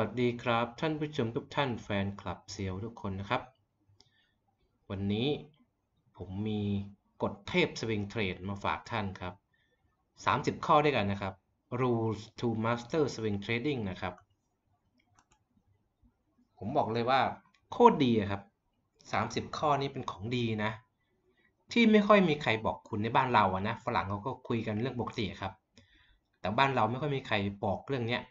วัสดีครับท่าน ผู้ชมทุกท่านแฟนคลับเซียวทุกคนนะครับ วันนี้ผมมีกฎเทพสวิงเทรดมาฝากท่านครับ 30 ข้อด้วยกันนะครับ rules to master swing trading นะครับ ผมบอกเลยว่าโคตรดีครับ 30 ข้อนี้เป็นของดีนะ ที่ไม่ค่อยมีใครบอกคุณในบ้านเราอะนะ ฝรั่งเขาก็คุยกันเรื่องปกติครับ แต่บ้านเราไม่ค่อยมีใครบอกเรื่องเนี้ย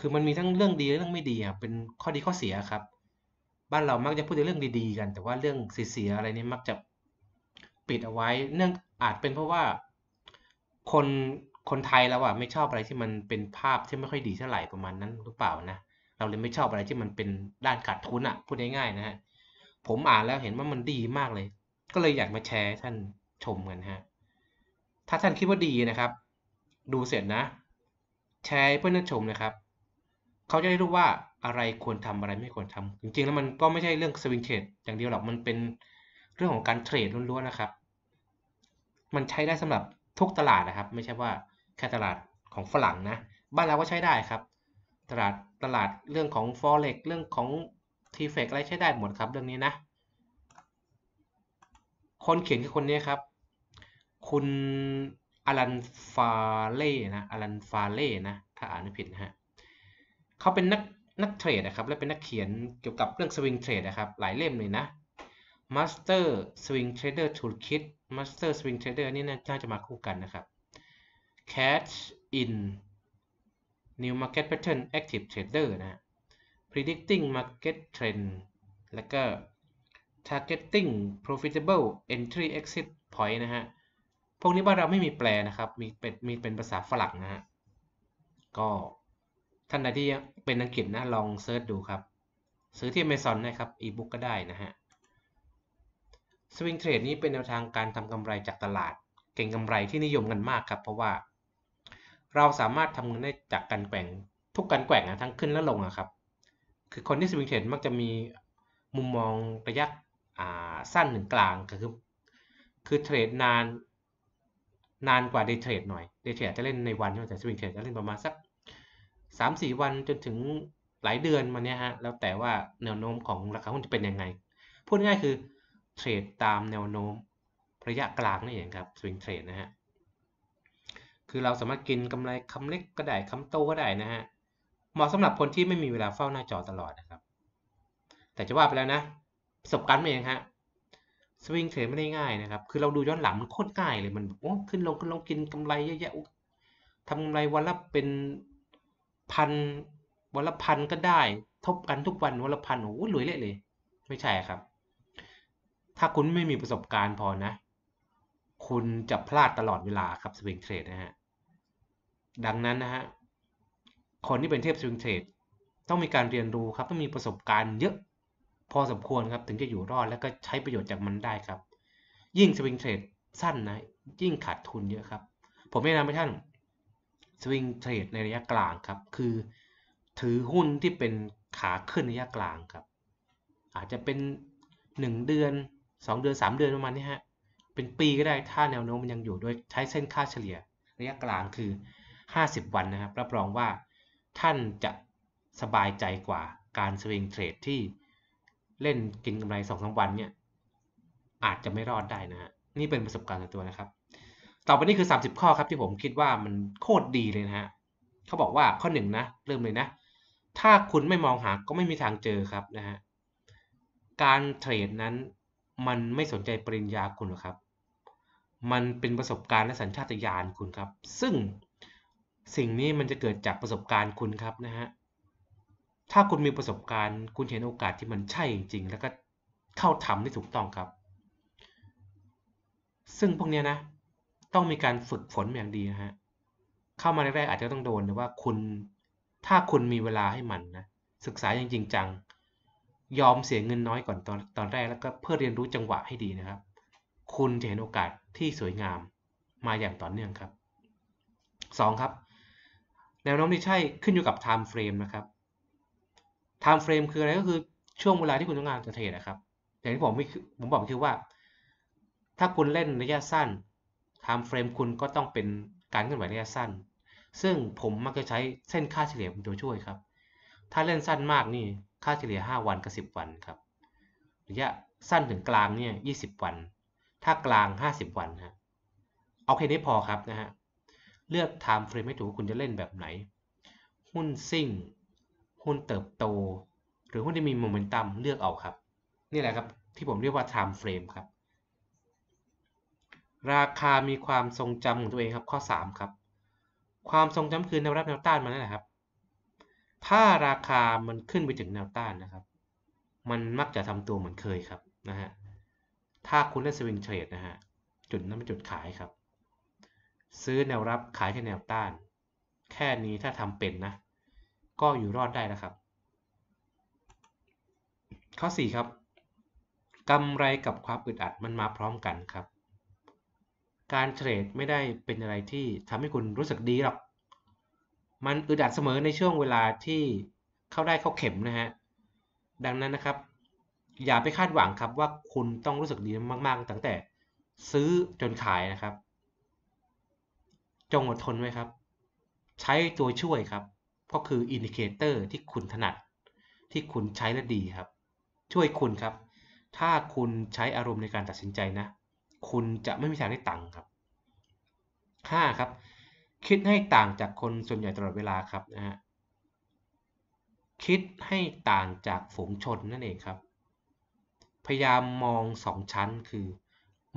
คือมันมีทั้งเรื่องดีและเรื่องไม่ดีอ่ะเป็นข้อดีข้อเสียครับ บ้านเรามักจะพูดในเรื่องดีๆกัน แต่ว่าเรื่องเสียๆอะไรนี่มักจะปิดเอาไว้ เนื่องอาจเป็นเพราะว่าคนคนไทยแล้วอ่ะไม่ชอบอะไรที่มันเป็นภาพที่ไม่ค่อยดีเท่าไหร่ประมาณนั้นหรือเปล่านะเราเลยไม่ชอบอะไรที่มันเป็นด้านขาดทุนอ่ะ พูดง่ายๆนะฮะผมอ่านแล้วเห็นว่ามันดีมากเลย ก็เลยอยากมาแชร์ท่านชมกันฮะถ้าท่านคิดว่าดีนะครับ ดูเสร็จนะ แชร์เพื่อนชมนะครับเขาจะได้รู้ว่าอะไรควรทำอะไรไม่ควรทำจริงๆ แล้วมันก็ไม่ใช่เรื่องสวิงเทรดอย่างเดียวหรอก มันเป็นเรื่องของการเทรดล้วน ๆ นะครับ มันใช้ได้สำหรับทุกตลาดนะครับ ไม่ใช่ว่าแค่ตลาดของฝรั่งนะ บ้านเราก็ใช้ได้ครับ ตลาด ตลาดเรื่องของฟอเร็กเรื่องของทีเฟกอะไรใช้ได้หมดครับเรื่องนี้นะ คนเขียนคือคนนี้ครับ คุณอลันฟาเล่ นะอลันฟาเล่ นะ ถ้าอ่านไม่ผิดนะฮะเขาเป็นนักนักเทรดนะครับและเป็นนักเขียนเกี่ยวกับเรื่องสวิงเทรดนะครับหลายเล่มเลยนะ Master Swing Trader Toolkit Master Swing Trader นี่น่าจะมาคู่กันนะครับ Catch in New Market Pattern Active Trader นะ Predicting Market Trend แล้วก็ Targeting Profitable Entry Exit Point นะฮะ พวกนี้บ้านเราไม่มีแปลนะครับ มีเป็นมีเป็นภาษาฝรั่งนะฮะก็ท่านใดที่เป็นอังกฤษนะ ลองเซิร์ชดูครับซื้อที่ Amazon นะครับ อีบุ๊กก็ได้นะฮะสวิงเทรดนี้เป็นแนวทางการทำกำไรจากตลาดเก่งกำไรที่นิยมกันมากครับ เพราะว่าเราสามารถทำเงินได้จากการแกว่ง ทุกการแกว่งนะทั้งขึ้นและลงนะครับ คือคนที่สวิงเทรดมักจะมีมุมมองระยะสั้นถึงกลางก็คือคือเทรดนานนานกว่าเดย์เทรดหน่อยเดย์เทรดจะเล่นในวันใช่ไหมแต่สวิงเทรดจะเล่นประมาณสักสามสี่วันจนถึงหลายเดือนมาเนี้ยฮะ แล้ว แต่ว่าแนวโน้มของราคาหุ้นจะเป็น ยัง ไง พูดง่ายคือ เทรด ตามแนวโน้มระยะกลางนี่เองครับ สวิง เทรด นะ ฮะ คือเราสามารถกินกำไรคำเล็กก็ได้คำโต ก็ได้ นะ ฮะ เหมาะสำหรับคนที่ไม่มีเวลาเฝ้าหน้าจอตลอดนะครับ แต่จะว่าไปแล้วนะประสบการณ์เองฮะสวิงเทรดไม่ได้ง่ายนะครับ คือเราดูย้อนหลังมันโคตรง่ายเลยมันโอ้ขึ้นลงขึ้นลงกินกำไรเยอะแยะทำกำไรวันละเป็นพันวันละพันก็ได้ทบกันทุกวันวันละพันโอ้โหรวยเละเลย ไม่ใช่ครับ ถ้าคุณไม่มีประสบการณ์พอนะ คุณจะพลาดตลอดเวลาครับสวิงเทรดนะฮะ ดังนั้นนะฮะ คนที่เป็นเทพสวิงเทรดต้องมีการเรียนรู้ครับต้องมีประสบการณ์เยอะ พอสมควรครับ ถึงจะอยู่รอดแล้วก็ใช้ประโยชน์จากมันได้ครับ ยิ่งสวิงเทรดสั้นนะยิ่งขาดทุนเยอะครับ ผมแนะนำให้ท่านสวิงเทรดในระยะกลางครับคือถือหุ้นที่เป็นขาขึ้นระยะกลางครับอาจจะเป็น 1 เดือน2เดือน3เดือนประมาณนี้ฮะเป็นปีก็ได้ถ้าแนวโน้มมันยังอยู่โดยใช้เส้นค่าเฉลี่ยระยะกลางคือ 50 วันนะครับ รับรองว่าท่านจะสบายใจกว่าการสวิงเทรดที่เล่นกินกำไร2สวันเนี่ยอาจจะไม่รอดได้นะฮะนี่เป็นประสบการณ์ส่วนตัวนะครับต่อไปนี่คือ 30 ข้อครับที่ผมคิดว่ามันโคตรดีเลยนะฮะเขาบอกว่าข้อหนึ่งนะเริ่มเลยนะถ้าคุณไม่มองหาก็ไม่มีทางเจอครับนะฮะการเทรดนั้นมันไม่สนใจปริญญาคุณหรอกครับ มันเป็นประสบการณ์และสัญชาตญาณคุณครับ ซึ่งสิ่งนี้มันจะเกิดจากประสบการณ์คุณครับนะฮะถ้าคุณมีประสบการณ์คุณเห็นโอกาสที่มันใช่จริงแล้วก็เข้าทำได้ถูกต้องครับ ซึ่งพวกนี้นะต้องมีการฝึกฝนอย่างดีนะฮะ เข้ามาแรกๆอาจจะต้องโดนแต่ว่าคุณ ถ้าคุณมีเวลาให้มันนะ ศึกษาอย่างจริงจัง ยอมเสียเงินน้อยก่อนตอน ตอนแรกแล้วก็เพื่อเรียนรู้จังหวะให้ดีนะครับ คุณจะเห็นโอกาสที่สวยงามมาอย่างต่อนเนื่องครับ 2. ครับ แนวโน้มที่ใช่ขึ้นอยู่กับ time frame นะครับ time frame คืออะไรก็คือช่วงเวลาที่คุณต้องการจะเทรดนะครับ อย่างที่ผมผมบอกคือว่า ถ้าคุณเล่นระยะสั้นไทม์เฟรมคุณก็ต้องเป็นการเคลื่อนไหวระยะสั้น ซึ่งผมมักจะใช้เส้นค่าเฉลี่ยเป็นตัวช่วยครับ ถ้าเล่นสั้นมากนี่ ค่าเฉลี่ย 5 วันกับ 10 วันครับระยะสั้นถึงกลางเนี่ย 20 วัน ถ้ากลาง 50 วันฮะเอาแค่นี้พอครับนะฮะ เลือกไทม์เฟรมให้ถูกคุณจะเล่นแบบไหน หุ้นซิ่ง หุ้นเติบโต หรือหุ้นที่มีโมเมนตัมเลือกเอาครับ นี่แหละครับที่ผมเรียกว่าไทม์เฟรมครับราคามีความทรงจำของตัวเองครับ ข้อ3ครับ ความทรงจำคือแนวรับแนวต้านมันนั่นแหละครับ ถ้าราคามันขึ้นไปถึงแนวต้านนะครับ มันมักจะทำตัวเหมือนเคยครับ นะฮะ ถ้าคุณเล่นสวิงเทรดนะฮะ จุดนั้นเป็นจุดขายครับ ซื้อแนวรับขายที่แนวต้าน แค่นี้ถ้าทำเป็นนะ ก็อยู่รอดได้นะครับ ข้อ4ครับกำไรกับความอึดอัดมันมาพร้อมกันครับการเทรดไม่ได้เป็นอะไรที่ทำให้คุณรู้สึกดีหรอก มันอึดอัดเสมอในช่วงเวลาที่เข้าได้เข้าเข็มนะฮะ ดังนั้นนะครับ อย่าไปคาดหวังครับว่าคุณต้องรู้สึกดีมากๆตั้งแต่ซื้อจนขายนะครับ จงอดทนไว้ครับ ใช้ตัวช่วยครับก็คืออินดิเคเตอร์ที่คุณถนัดที่คุณใช้และดีครับ ช่วยคุณครับ ถ้าคุณใช้อารมณ์ในการตัดสินใจนะคุณจะไม่มีทางได้ตังค์ครับ 5. ครับ คิดให้ต่างจากคนส่วนใหญ่ตลอดเวลาครับนะฮะ คิดให้ต่างจากฝูงชนนั่นเองครับ พยายามมอง 2 ชั้นคือ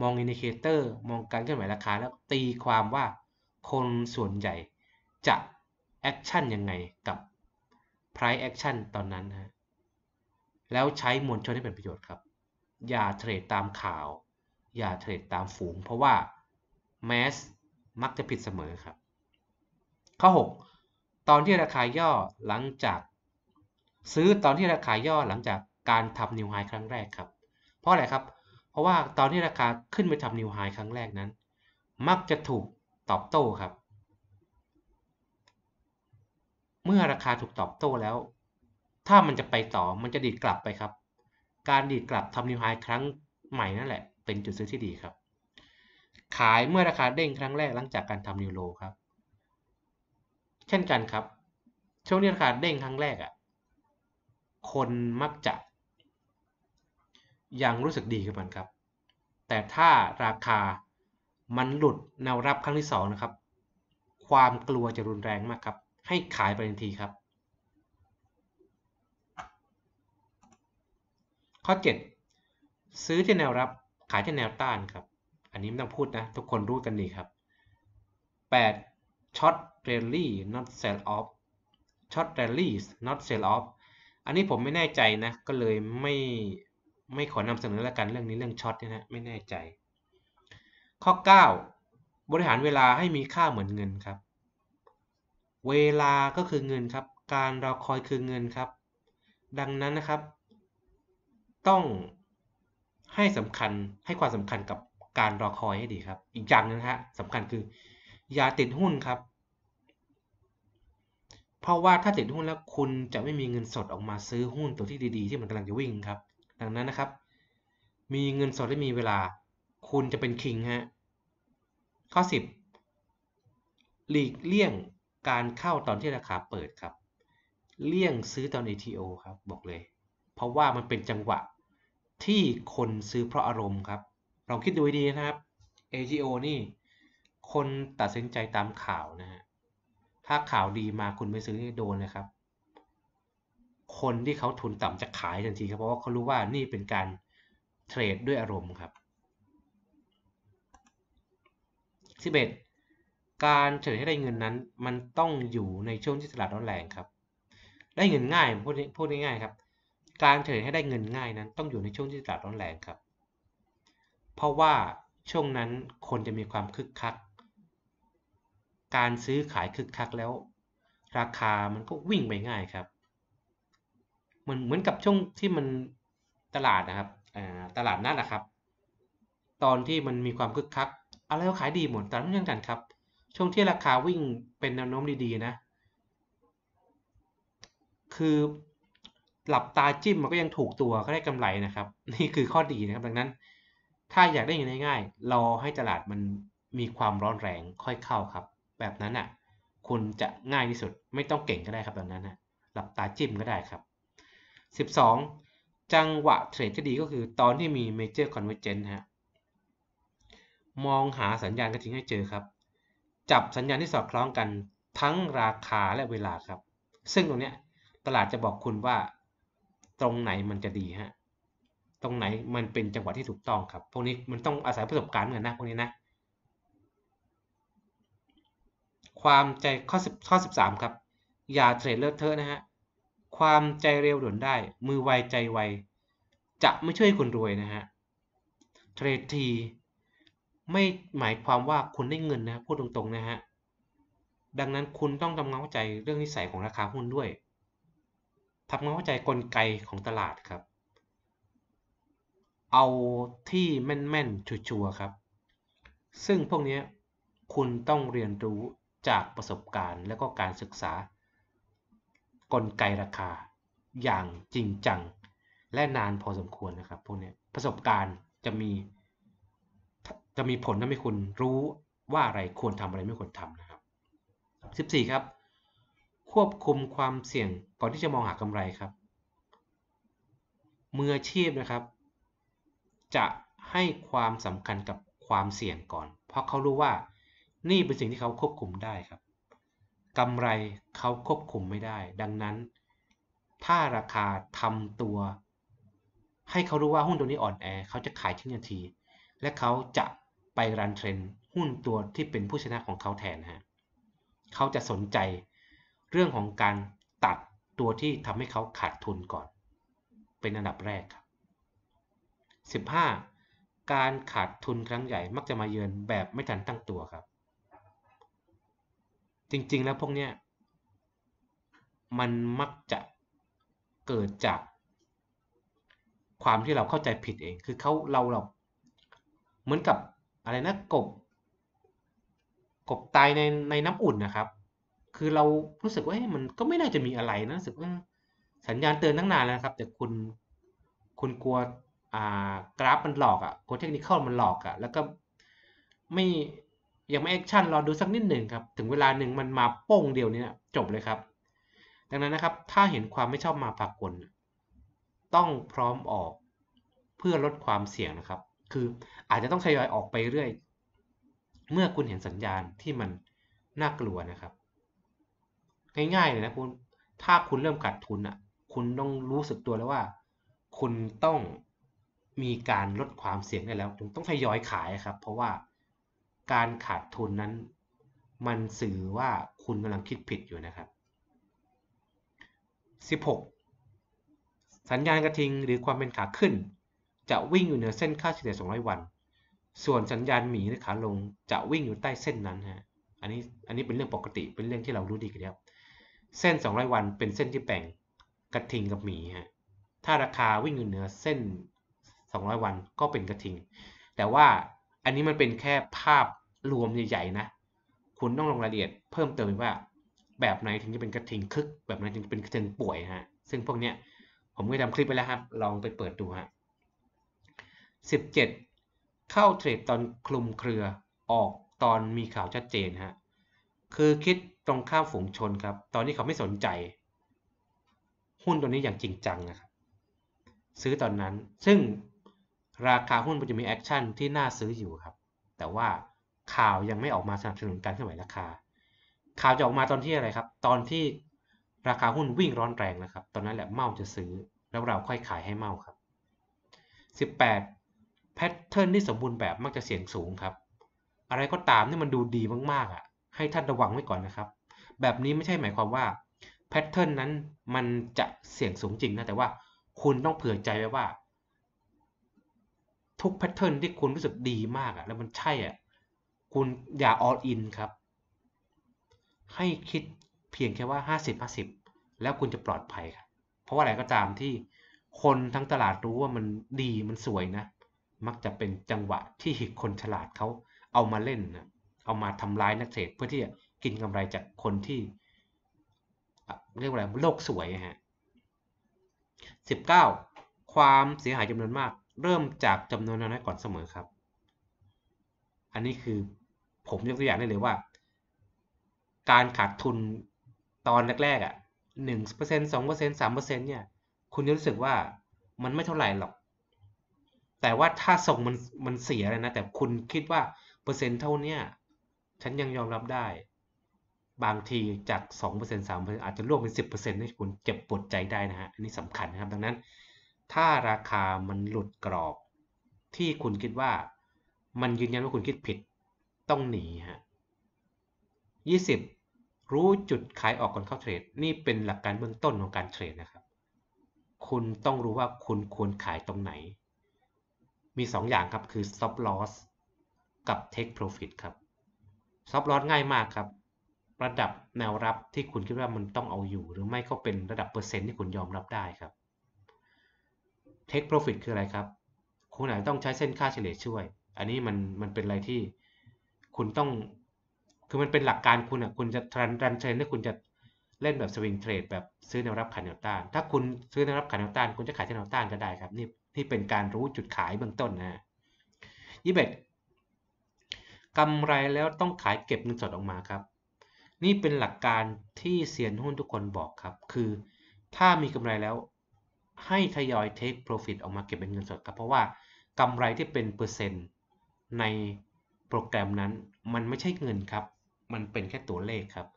มองอินดิเคเตอร์มองการเคลื่อนไหวราคา แล้วตีความว่าคนส่วนใหญ่จะแอคชั่นยังไงกับ price action ตอนนั้นฮะ แล้วใช้มวลชนให้เป็นประโยชน์ครับ อย่าเทรดตามข่าวอย่าเทรดตามฝูง เพราะว่าแมสมักจะผิดเสมอครับ ข้อ 6 ตอนที่ราคาย่อหลังจาก ซื้อตอนที่ราคาย่อหลังจากการทำนิวไฮครั้งแรกครับ เพราะอะไรครับเพราะว่าตอนที่ราคาขึ้นไปทำนิวไฮครั้งแรกนั้น มักจะถูกตอบโต้ครับ เมื่อราคาถูกตอบโต้แล้ว ถ้ามันจะไปต่อมันจะดีดกลับไปครับ การดีดกลับทำนิวไฮครั้งใหม่นั่นแหละเป็นจุดซื้อที่ดีครับ ขายเมื่อราคาเด้งครั้งแรกหลังจากการทำนิวโลครับ เช่นกันครับ ช่วงนี้ราคาเด้งครั้งแรกอะ่ะ คนมักจะ ยังรู้สึกดีกับมันครับ แต่ถ้าราคามันหลุดแนวรับครั้งที่สองนะครับ ความกลัวจะรุนแรงมากครับ ให้ขายไปทันทีครับ ข้อ 7 ซื้อที่แนวรับขายที่แนวต้านครับ อันนี้ไม่ต้องพูดนะทุกคนรู้กันดีครับ 8. short rally not sell off short r a l l s not sell off อันนี้ผมไม่แน่ใจนะก็เลยไม่ไม่ขอนำเสนอละกันเรื่องนี้เรื่องช็อตเนี่ยนะไม่แน่ใจ ข้อ 9 บริหารเวลาให้มีค่าเหมือนเงินครับ เวลาก็คือเงินครับ การรอคอยคือเงินครับ ดังนั้นนะครับ ต้องให้สำคัญให้ความสำคัญกับการรอคอยให้ดีครับ อีกอย่างนึงฮะสำคัญคือ อย่าติดหุ้นครับ เพราะว่าถ้าติดหุ้นแล้วคุณจะไม่มีเงินสดออกมาซื้อหุ้นตัวที่ดีๆที่มันกำลังจะวิ่งครับ ดังนั้นนะครับ มีเงินสดและมีเวลาคุณจะเป็นคิงฮะข้อ 10 หลีกเลี่ยงการเข้าตอนที่ราคาเปิดครับเลี่ยงซื้อตอน ATO ครับบอกเลย เพราะว่ามันเป็นจังหวะที่คนซื้อเพราะอารมณ์ครับลองคิดดูดีนะครับ AGO นี่ คนตัดสินใจตามข่าวนะฮะ ถ้าข่าวดีมาคุณไปซื้อโดนเลยครับ คนที่เขาทุนต่ำจะขายทันทีครับ เพราะว่าเขารู้ว่านี่เป็นการเทรดด้วยอารมณ์ครับ11 การเฉลยให้ได้เงินนั้น มันต้องอยู่ในช่วงที่ตลาดร้อนแรงครับ ได้เงินง่ายพูดพูดง่ายๆครับการเทรดให้ได้เงินง่ายนั้นต้องอยู่ในช่วงที่ตลาดร้อนแรงครับ เพราะว่าช่วงนั้นคนจะมีความคึกคัก การซื้อขายคึกคักแล้วราคามันก็วิ่งไปง่ายครับมันเหมือนกับช่วงที่มันตลาดนะครับตลาดนั้นะครับ ตอนที่มันมีความคึกคักอะไรก็ขายดีหมดตลาดเช่นกันครับ ช่วงที่ราคาวิ่งเป็นแนวโน้มดีๆนะ คือหลับตาจิ้มมันก็ยังถูกตัวก็ได้กำไรนะครับ นี่คือข้อดีนะครับ ดังนั้น ถ้าอยากได้เงินง่ายๆรอให้ตลาดมันมีความร้อนแรงค่อยเข้าครับ แบบนั้นอ่ะ คุณจะง่ายที่สุด ไม่ต้องเก่งก็ได้ครับแบบนั้นนะหลับตาจิ้มก็ได้ครับ12จังหวะเทรดที่ดีก็คือตอนที่มีเมเจอร์คอนเวอร์เจนต์ฮะ มองหาสัญญาณกระทิงให้เจอครับ จับสัญญาณที่สอดคล้องกันทั้งราคาและเวลาครับ ซึ่งตรงเนี้ยตลาดจะบอกคุณว่าตรงไหนมันจะดีฮะ ตรงไหนมันเป็นจังหวะที่ถูกต้องครับ พวกนี้มันต้องอาศัยประสบการณ์เหมือนนะพวกนี้นะ ความใจข้อสิบข้อสิบามครับ อย่าเทรดเลิศเทอะนะฮะ ความใจเร็วด่วนได้ มือไวใจไว จะไม่ช่วยคุณรวยนะฮะ เทรดทีไม่หมายความว่าคุณได้เงินนะพูดตรงๆนะฮะ ดังนั้นคุณต้องทำความเข้าใจเรื่องนิสัยของราคาหุ้นด้วยทำความเข้าใจกลไกของตลาดครับ เอาที่แม่นๆชัวร์ครับ ซึ่งพวกนี้คุณต้องเรียนรู้จากประสบการณ์และก็การศึกษากลไกราคาอย่างจริงจังและนานพอสมควรนะครับพวกนี้ประสบการณ์จะมี จะมีผลทำให้คุณรู้ว่าอะไรควรทำอะไรไม่ควรทำนะครับ 14 ครับควบคุมความเสี่ยงก่อนที่จะมองหากำไรครับมืออาชีพนะครับ จะให้ความสำคัญกับความเสี่ยงก่อน เพราะเขารู้ว่านี่เป็นสิ่งที่เขาควบคุมได้ครับกำไรเขาควบคุมไม่ได้ ดังนั้น ถ้าราคาทำตัว ให้เขารู้ว่าหุ้นตัวนี้อ่อนแอเขาจะขายทิ้งทันที และเขาจะไปรันเทรนหุ้นตัวที่เป็นผู้ชนะของเขาแทนฮะเขาจะสนใจเรื่องของการตัดตัวที่ทำให้เขาขาดทุนก่อน เป็นอันดับแรกครับ 15. การขาดทุนครั้งใหญ่มักจะมาเยือนแบบไม่ทันตั้งตัวครับ จริงๆแล้วพวกเนี้ย มันมักจะเกิดจากความที่เราเข้าใจผิดเอง คือเขาเราเราเหมือนกับอะไรนะ กบกบตายในในน้ำอุ่นนะครับคือเรารู้สึกว่ามันก็ไม่น่าจะมีอะไรนะรู้สึกว่าสัญญาณเตือนตั้งนานแล้วครับแต่คุณคุณกลัวอ่ากราฟมันหลอกอ่ะกลัวเทคนิคอลมันหลอกอ่ะแล้วก็ไม่ยังไม่แอคชั่นรอดูสักนิดหนึ่งครับถึงเวลาหนึ่งมันมาโป้งเดียวนี้นะจบเลยครับ ดังนั้นนะครับ ถ้าเห็นความไม่ชอบมาปากลต้องพร้อมออกเพื่อลดความเสี่ยงนะครับ คืออาจจะต้องทยอยออกไปเรื่อย เมื่อคุณเห็นสัญญาณที่มันน่ากลัวนะครับง่ายๆเลยนะคุณ ถ้าคุณเริ่มกัดทุนอ่ะ คุณต้องรู้สึกตัวแล้วว่า คุณต้องมีการลดความเสี่ยงได้แล้ว ต้องทยอยขายครับ เพราะว่าการขาดทุนนั้นมันสื่อว่าคุณกำลังคิดผิดอยู่นะครับ 16. สัญญาณกระทิงหรือความเป็นขาขึ้น จะวิ่งอยู่เหนือเส้นค่าเฉลี่ย200 วัน ส่วนสัญญาณหมีหรือขาลง จะวิ่งอยู่ใต้เส้นนั้นฮะ อันนี้ อันนี้เป็นเรื่องปกติ เป็นเรื่องที่เรารู้ดีกันแล้วเส้น 200 วัน เป็นเส้นที่แบ่ง กระทิงกับหมีฮะ ถ้าราคาวิ่งอยู่เหนือเส้น 200 วัน ก็เป็นกระทิง แต่ว่าอันนี้มันเป็นแค่ภาพรวมใหญ่ ๆ นะ คุณต้องลงรายละเอียดเพิ่มเติมว่า แบบไหนถึงจะเป็นกระทิงคึก แบบไหนถึงเป็นกระทิงป่วยฮะ ซึ่งพวกเนี้ย ผมก็ทำคลิปไปแล้วครับ ลองไปเปิดดูฮะ 17 เข้าเทรดตอนคลุมเครือ ออกตอนมีข่าวชัดเจนฮะคือคิดตรงข้ามฝูงชนครับ ตอนนี้เขาไม่สนใจ หุ้นตัวนี้อย่างจริงจังนะครับซื้อตอนนั้นซึ่งราคาหุ้นมันจะมีแอคชั่นที่น่าซื้ออยู่ครับ แต่ว่าข่าวยังไม่ออกมาสนับสนุนการเคลื่อนไหวราคา ข่าวจะออกมาตอนที่อะไรครับ ตอนที่ราคาหุ้นวิ่งร้อนแรงนะครับตอนนั้นแหละเมาจะซื้อแล้วเราค่อยขายให้เมาครับ 18แพทเทิร์นที่สมบูรณ์แบบมักจะเสี่ยงสูงครับ อะไรก็ตามที่มันดูดีมากๆอะ่ะให้ท่านระวังไว้ก่อนนะครับ แบบนี้ไม่ใช่หมายความว่าแพทเทิร์นนั้นมันจะเสี่ยงสูงจริงนะ แต่ว่าคุณต้องเผื่อใจไว้ว่าทุกแพทเทิร์นที่คุณรู้สึกดีมากอะแล้วมันใช่อะคุณอย่าออลอินครับ ให้คิดเพียงแค่ว่า 50 50 แล้วคุณจะปลอดภัยครับเพราะว่าอะไรก็ตามที่คนทั้งตลาดรู้ว่ามันดีมันสวยนะ มักจะเป็นจังหวะที่คนฉลาดเขาเอามาเล่นนะเอามาทำร้ายนักเทรดเพื่อที่จะกินกำไรจากคนที่ เรียกว่าอะไรโลกสวยฮะสิบเก้า ความเสียหายจำนวนมาก เริ่มจากจำนวนน้อยก่อนเสมอครับ อันนี้คือผมยกตัวอย่างได้เลยว่า การขาดทุนตอนแรก ๆ อ่ะหนึ่งเปอร์เซ็นต์สองเปอร์เซ็นต์สามเปอร์เซ็นต์เนี่ย คุณจะรู้สึกว่ามันไม่เท่าไหร่หรอก แต่ว่าถ้าส่งมันมันเสียเลยนะ แต่คุณคิดว่าเปอร์เซ็นต์เท่าเนี้ฉันยังยอมรับได้ บางทีจาก2% 3%อาจจะร่วงเป็น 10%ให้คุณเจ็บปวดใจได้นะฮะ อันนี้สำคัญนะครับ ดังนั้น ถ้าราคามันหลุดกรอบที่คุณคิดว่า มันยืนยันว่าคุณคิดผิดต้องหนีฮะ20 รู้จุดขายออกก่อนเข้าเทรดนี่เป็นหลักการเบื้องต้นของการเทรดนะครับ คุณต้องรู้ว่าคุณควรขายตรงไหน มี 2 อย่างครับคือ stop loss กับ take profit ครับซับลอสง่ายมากครับระดับแนวรับที่คุณคิดว่ามันต้องเอาอยู่ หรือไม่ก็เป็นระดับเปอร์เซ็นต์ที่คุณยอมรับได้ครับเทคโปรฟิตคืออะไรครับ คุณอาจต้องใช้เส้นค่าเฉลี่ยช่วย อันนี้มันมันเป็นอะไรที่คุณต้องคือมันเป็นหลักการคุณอ่ะคุณจะรันรันเทรนที่คุณจะเล่นแบบสวิงเทรดแบบซื้อแนวรับขายแนวต้าน ถ้าคุณซื้อแนวรับขายแนวต้าน คุณจะขายที่แนวต้านก็ได้ครับนี่นี่เป็นการรู้จุดขายเบื้องต้นนะยี่สิบเอ็ดกำไรแล้วต้องขายเก็บเงินสดออกมาครับ นี่เป็นหลักการที่เซียนหุ้นทุกคนบอกครับ คือถ้ามีกำไรแล้วให้ทยอยเทคโปรฟิตออกมาเก็บเป็นเงินสดครับ เพราะว่า กำไรที่เป็นเปอร์เซ็นต์ในโปรแกรมนั้น มันไม่ใช่เงินครับ มันเป็นแค่ตัวเลขครับ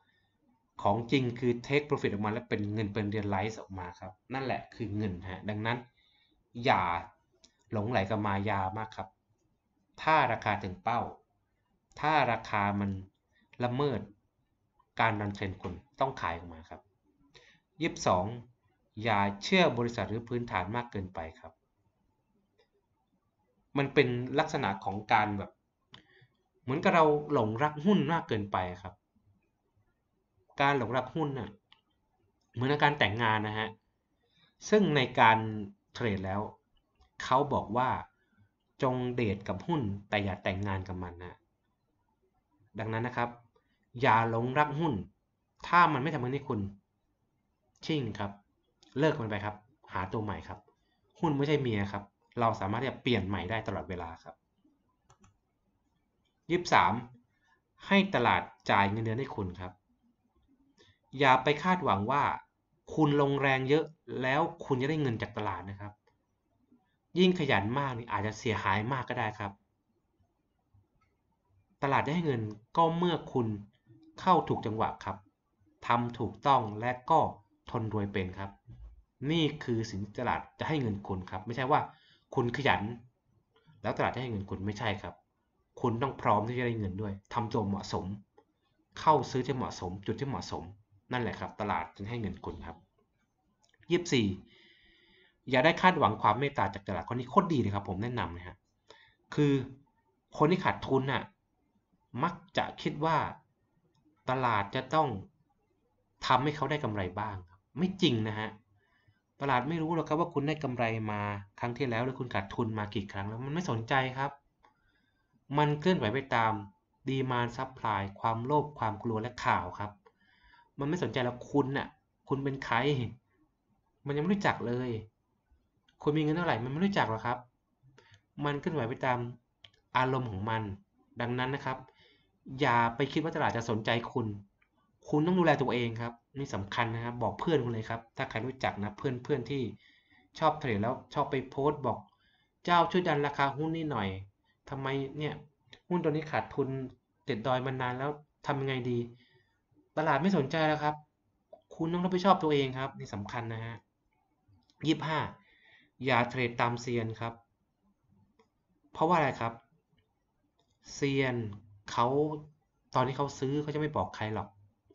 ของจริงคือเทคโปรฟิตออกมาแล้วเป็นเงินเป็นเรียลไลซ์ออกมาครับ นั่นแหละคือเงินฮะดังนั้นอย่าหลงไหลกับมายามากครับ ถ้าราคาถึงเป้าถ้าราคามันละเมิดการดันเทรนคุณต้องขายออกมาครับยีิบสองอย่าเชื่อบริษัทหรือพื้นฐานมากเกินไปครับ มันเป็นลักษณะของการแบบ เหมือนกับเราหลงรักหุ้นมากเกินไปครับ การหลงรักหุ้นน่ะเหมือนการแต่งงานนะฮะซึ่งในการเทรดแล้วเขาบอกว่าจงเดทกับหุ้นแต่อย่าแต่งงานกับมันนะดังนั้นนะครับ อย่าหลงรักหุ้น ถ้ามันไม่ทำเงินให้คุณ ชิ่งครับ เลิกมันไปครับ หาตัวใหม่ครับ หุ้นไม่ใช่เมียครับ เราสามารถที่จะเปลี่ยนใหม่ได้ตลอดเวลาครับยีิบสามให้ตลาดจ่ายเงินเดือนให้คุณครับ อย่าไปคาดหวังว่า คุณลงแรงเยอะแล้วคุณจะได้เงินจากตลาดนะครับ ยิ่งขยันมากนี่อาจจะเสียหายมากก็ได้ครับตลาดจะให้เงินก็เมื่อคุณเข้าถูกจังหวะครับ ทำถูกต้องและก็ทนรวยเป็นครับ นี่คือสิ่งตลาดจะให้เงินคุณครับ ไม่ใช่ว่าคุณขยัน แล้วตลาดจะให้เงินคุณไม่ใช่ครับ คุณต้องพร้อมที่จะได้เงินด้วย ทำตัวเหมาะสม เข้าซื้อที่เหมาะสม จุดที่เหมาะสม นั่นแหละครับ ตลาดจะให้เงินคุณครับยี่สิบสี่อย่าได้คาดหวังความเมตตาจากตลาดคนนี้โคตรดีเลยครับ ผมแนะนำนะฮะ คือคนที่ขาดทุนน่ะมักจะคิดว่าตลาดจะต้องทำให้เขาได้กำไรบ้าง ไม่จริงนะฮะ ตลาดไม่รู้หรอกครับว่าคุณได้กำไรมาครั้งที่แล้วหรือคุณขาดทุนมากี่ครั้ง แล้ว มันไม่สนใจครับ มันเคลื่อนไหวไปตามดีมานซัพพลายความโลภความกลัวและข่าวครับ มันไม่สนใจแล้วคุณน่ะ คุณเป็นใคร มันยังไม่รู้จักเลย คุณมีเงินเท่าไหร่ มันไม่รู้จักหรอกครับ มันเคลื่อนไหวไปตามอารมณ์ของมัน ดังนั้นนะครับอย่าไปคิดว่าตลาดจะสนใจคุณ คุณต้องดูแลตัวเองครับนี่สำคัญนะครับบอกเพื่อนคุณเลยครับ ถ้าใครรู้จักนะ เพื่อนเพื่อนที่ชอบเทรดแล้วชอบไปโพสต์บอก เจ้าช่วยดันราคาหุ้นนี่หน่อย ทำไมเนี่ย หุ้นตัวนี้ขาดทุนติดดอยมานานแล้วทำยังไงดี ตลาดไม่สนใจแล้วครับ คุณต้องรับผิดชอบตัวเองครับนี่สำคัญนะฮะยี่ห้าอย่าเทรดตามเซียนครับ เพราะว่าอะไรครับเซียนเขาตอนที่เขาซื้อเขาจะไม่บอกใครหรอก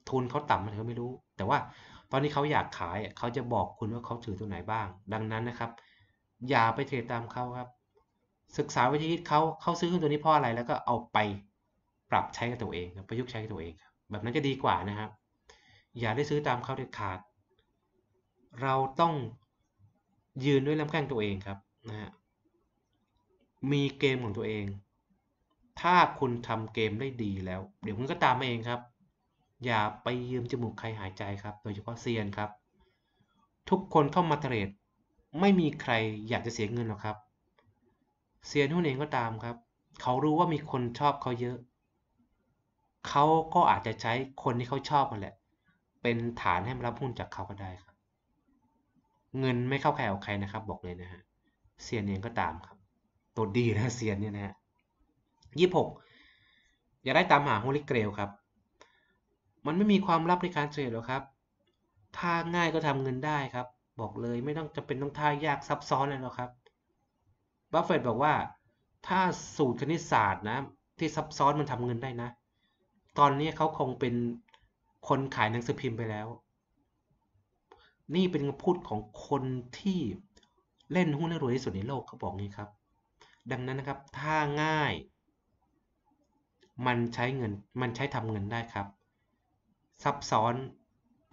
ทุนเขาต่ำมันเขาไม่รู้ แต่ว่าตอนนี้เขาอยากขายเขาจะบอกคุณว่าเขาถือตัวไหนบ้าง ดังนั้นนะครับ อย่าไปเทรดตามเขาครับ ศึกษาวิธีคิดเขาเขาซื้อหุ้นตัวนี้เพราะอะไรแล้วก็เอาไปปรับใช้กับตัวเองประยุกต์ใช้กับตัวเอง แบบนั้นจะดีกว่านะครับ อย่าได้ซื้อตามเขาเด็ดขาด เราต้องยืนด้วยลำแข้งตัวเองครับนะฮะมีเกมของตัวเองถ้าคุณทำเกมได้ดีแล้ว เดี๋ยวคุณก็ตามมาเองครับ อย่าไปยืมจมูกใครหายใจครับ โดยเฉพาะเซียนครับ ทุกคนเข้ามาเทรดไม่มีใครอยากจะเสียเงินหรอกครับเซียนหุ้นเองก็ตามครับ เขารู้ว่ามีคนชอบเขาเยอะ เขาก็อาจจะใช้คนที่เขาชอบกันแหละ เป็นฐานให้มารับหุ้นจากเขาก็ได้ครับ เงินไม่เข้าใครออกใครนะครับ บอกเลยนะฮะเซียนเองก็ตามครับ ตัวดีนะเซียนเนี่ยนะฮะ26 อย่าได้ตามหาโฮลิเกรลครับ มันไม่มีความลับในการเทรดหรอกครับท่าง่ายก็ทำเงินได้ครับ บอกเลยไม่ต้องจะเป็นต้องท่ายากซับซ้อนเลยหรอกครับ บัฟเฟตบอกว่า ถ้าสูตรคณิตศาสตร์นะที่ซับซ้อนมันทำเงินได้นะ ตอนนี้เขาคงเป็นคนขายหนังสือพิมพ์ไปแล้ว นี่เป็นพูดของคนที่เล่นหุ้นได้รวยที่สุดในโลกเขาบอกงี้ครับ ดังนั้นนะครับ ถ้าง่ายมันใช้เงินมันใช้ทำเงินได้ครับ ซับซ้อน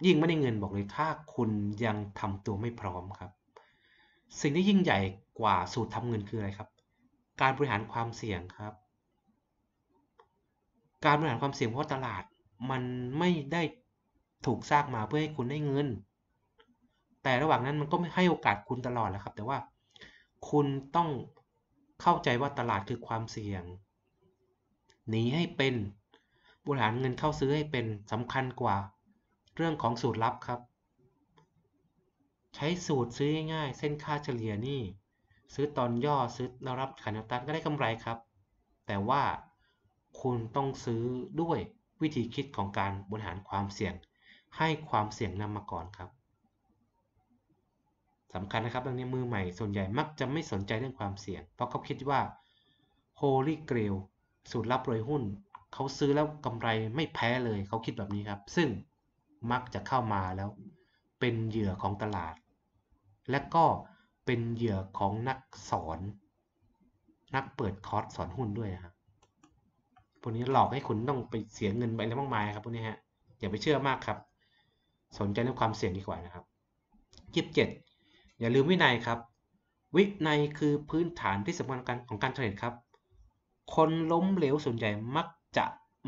ยิ่งไม่ได้เงินบอกเลยถ้าคุณยังทำตัวไม่พร้อมครับ สิ่งที่ยิ่งใหญ่กว่าสูตรทำเงินคืออะไรครับ การบริหารความเสี่ยงครับ การบริหารความเสี่ยงเพราะตลาด มันไม่ได้ถูกสร้างมาเพื่อให้คุณได้เงิน แต่ระหว่างนั้นมันก็ไม่ให้โอกาสคุณตลอดแหละครับ แต่ว่าคุณต้องเข้าใจว่าตลาดคือความเสี่ยงหนีให้เป็นบริหารเงินเข้าซื้อให้เป็นสำคัญกว่า เรื่องของสูตรลับครับ ใช้สูตรซื้อง่ายๆ เส้นค่าเฉลี่ยนี่ ซื้อตอนย่อซื้อแล้วรับขันตันก็ได้กำไรครับ แต่ว่าคุณต้องซื้อด้วยวิธีคิดของการบริหารความเสี่ยงให้ความเสี่ยงนำมาก่อนครับสำคัญนะครับเรื่องนี้มือใหม่ส่วนใหญ่มักจะไม่สนใจเรื่องความเสี่ยง เพราะเขาคิดว่า Holy Grail สูตรรับรวยหุ้นเขาซื้อแล้วกำไรไม่แพ้เลยเขาคิดแบบนี้ครับซึ่งมักจะเข้ามาแล้วเป็นเหยื่อของตลาด และก็เป็นเหยื่อของนักสอน นักเปิดคอร์สสอนหุ้นด้วยครับพวกนี้หลอกให้คุณต้องไปเสียเงินไปอะไรมากมาย ครับพวกนี้ฮะอย่าไปเชื่อมากครับ สนใจเรื่องความเสี่ยงดีกว่านะครับคีิปเจ็ดอย่าลืมวินัยครับ วินัยคือพื้นฐานที่สำคัญของการเทรดครับคนล้มเหลวส่วนใหญ่มักจะ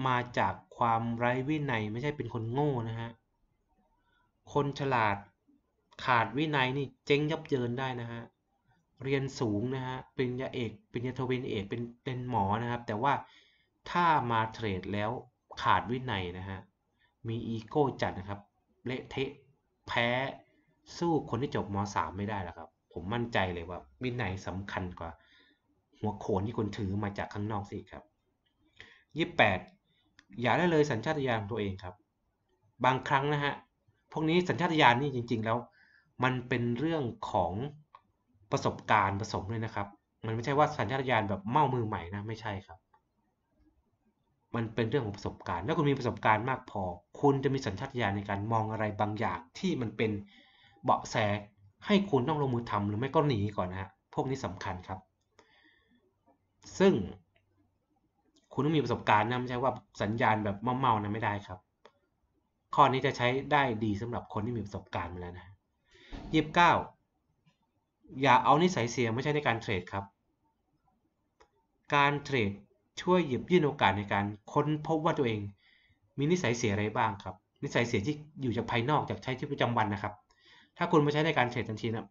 มาจากความไร้วินัยไม่ใช่เป็นคนโง่นะฮะ คนฉลาดขาดวินัยนี่เจ๊งยับเยินได้นะฮะ เรียนสูงนะฮะปริญญาเอกปริญญาโทปริญญาเอกเป็นเป็นหมอนะครับ แต่ว่าถ้ามาเทรดแล้วขาดวินัยนะฮะมีอีโก้จัดนะครับเละเทะแพ้สู้คนที่จบม .3 ไม่ได้แล้วครับผมมั่นใจเลยว่าวินัยสำคัญกว่าหัวโขนที่คุณถือมาจากข้างนอก สิครับยี่แปด อย่าได้เลยสัญชาตญาณของตัวเองครับ บางครั้งนะฮะ พวกนี้สัญชาตญาณนี่จริงๆแล้ว มันเป็นเรื่องของประสบการณ์ผสมเลยนะครับ มันไม่ใช่ว่าสัญชาตญาณแบบเมามือใหม่นะไม่ใช่ครับ มันเป็นเรื่องของประสบการณ์ถ้าคุณมีประสบการณ์มากพอ คุณจะมีสัญชาตญาณในการมองอะไรบางอย่างที่มันเป็นเบาะแสให้คุณต้องลงมือทำหรือไม่ก็หนีก่อนนะฮะ พวกนี้สำคัญครับซึ่งคุณต้องมีประสบการณ์นะไม่ใช่ว่าสัญญาณแบบเมาๆนะไม่ได้ครับ ข้อนี้จะใช้ได้ดีสำหรับคนที่มีประสบการณ์มาแล้วนะยีิบเก้าอย่าเอานิสัยเสียไม่ใช่ในการเทรดครับ การเทรดช่วยหยิบยื่นโอกาสในการค้นพบว่าตัวเอง มีนิสัยเสียอะไรบ้างครับนิสัยเสียที่อยู่จากภายนอกจากใช้ชีวิตประจำวันนะครับ ถ้าคุณไม่ใช้ในการเทรดทันทีนะ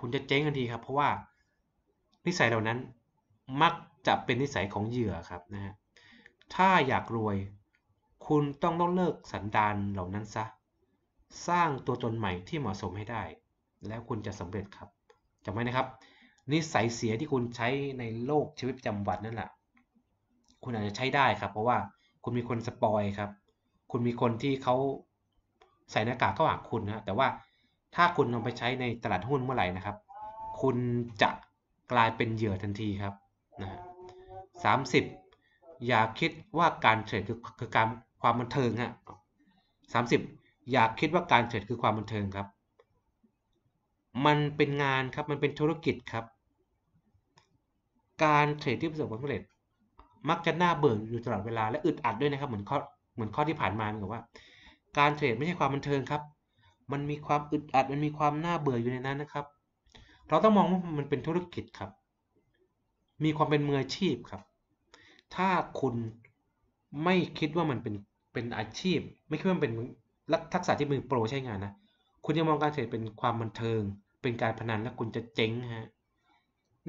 คุณจะเจ๊งทันทีครับ เพราะว่านิสัยเหล่านั้นมักจะเป็นนิสัยของเหยื่อครับนะฮะถ้าอยากรวย คุณต้องต้องเลิกสันดานเหล่านั้นซะ สร้างตัวตนใหม่ที่เหมาะสมให้ได้ แล้วคุณจะสำเร็จครับจำไว้นะครับนิสัยเสียที่คุณใช้ในโลกชีวิตประจำวันนั่นแหละ คุณอาจจะใช้ได้ครับ เพราะว่าคุณมีคนสปอยครับ คุณมีคนที่เขาใส่หน้ากากเข้าหาคุณนะแต่ว่าถ้าคุณนำไปใช้ในตลาดหุ้นเมื่อไหร่นะครับ คุณจะกลายเป็นเหยื่อทันทีครับนะสามสิบอย่าคิดว่าการเทรดคือคือการความบันเทิงฮะสามสิบอย่าคิดว่าการเทรดคือความบันเทิงครับ มันเป็นงานครับมันเป็นธุรกิจครับ การเทรดที่ประสบความสำเร็จมักจะน่าเบื่ออยู่ตลอดเวลาและอึดอัดด้วยนะครับเหมือนข้อเหมือนข้อที่ผ่านมาเหมือนกับว่า การเทรดไม่ใช่ความบันเทิงครับ มันมีความอึดอัดมันมีความน่าเบื่ออยู่ในนั้นนะครับ เราต้องมองว่ามันเป็นธุรกิจครับมีความเป็นมืออาชีพครับ ถ้าคุณไม่คิดว่ามันเป็นเป็นอาชีพ ไม่คิดว่ามันเป็นทักษะที่มือโปรใช้งานนะ คุณจะมองการเทรดเป็นความบันเทิง เป็นการพนันและคุณจะเจ๊งฮะ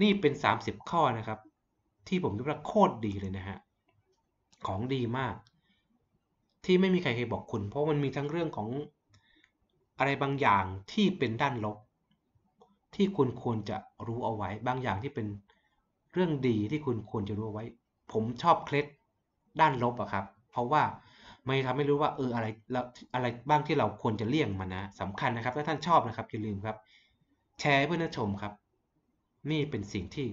นี่เป็น 30 ข้อนะครับ ที่ผมคิดว่าโคตรดีเลยนะฮะ ของดีมาก ที่ไม่มีใครเคยบอกคุณ เพราะมันมีทั้งเรื่องของอะไรบางอย่างที่เป็นด้านลบ ที่คุณควรจะรู้เอาไว้บางอย่างที่เป็นเรื่องดีที่คุณควรจะรู้ไว้ ผมชอบเคล็ดด้านลบอะครับ เพราะว่ามันทำให้รู้ว่าเอออะไรอะไรบ้างที่เราควร จะเลี่ยงมันนะ สำคัญนะครับ ถ้าท่านชอบนะครับอย่าลืมครับ แชร์เพื่อนชมครับ นี่เป็นสิ่งที่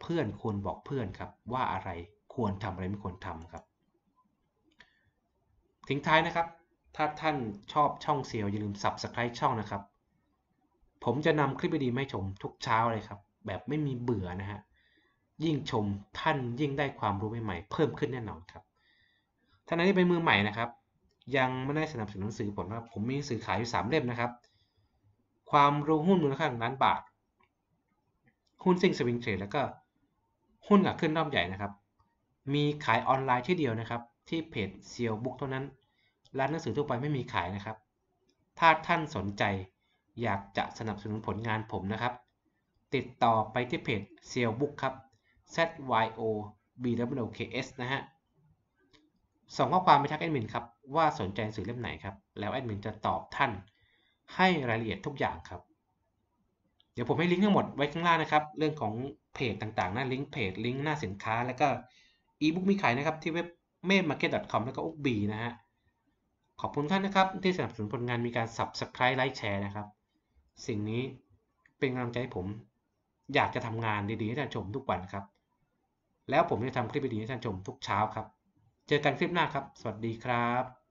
เพื่อนควรบอกเพื่อนครับ ว่าอะไรควรทำอะไรไม่ควรทำครับทิ้งท้ายนะครับถ้าท่านชอบช่องเซียวอย่าลืม subscribe ช่องนะครับ ผมจะนำคลิปดีๆมาชมทุกเช้าเลยครับ แบบไม่มีเบื่อนะฮะยิ่งชมท่านยิ่งได้ความรู้ใหม่ ๆ เพิ่มขึ้นแน่นอนครับท่านที่เป็นมือใหม่นะครับ ยังไม่ได้สนับสนุนหนังสือผมนะครับผมมีหนังสือขายอยู่ 3เล่มนะครับ ความรู้หุ้นมูลค่าหนึ่งล้านบาท หุ้นซิงสวิงเทรดแล้วก็ หุ้นกับขึ้นรอบใหญ่นะครับ มีขายออนไลน์ที่เดียวนะครับ ที่เพจเซียวบุ๊กเท่านั้น ร้านหนังสือทั่วไปไม่มีขายนะครับ ถ้าท่านสนใจอยากจะสนับสนุนผลงานผมนะครับ ติดต่อไปที่เพจเซียวบุ๊กครับ ZYO BWKS นะฮะส่งข้อความไปทักแอดมินครับ ว่าสนใจสื่อเล่มไหนครับ แล้วแอดมินจะตอบท่านให้รายละเอียดทุกอย่างครับ เดี๋ยวผมให้ลิงก์ทั้งหมดไว้ข้างล่างนะครับ เรื่องของเพจต่างๆนะ ลิงก์เพจ ลิงก์หน้าสินค้า แล้วก็ อีบุ๊กมีขายนะครับที่เว็บ m a ม l m a r k e t c o m แล้วก็อุกบีนะฮะ ขอบคุณท่านนะครับที่สนับสนุนผลงานมีการ Subscribe ไลค์แชร์นะครับสิ่งนี้เป็นกำลังใจให้ผมอยากจะทำงานดีๆให้ท่านชมทุกวันครับแล้วผมจะทำคลิปวิดีโอให้ท่านชมทุกเช้าครับ เจอกันคลิปหน้าครับ สวัสดีครับ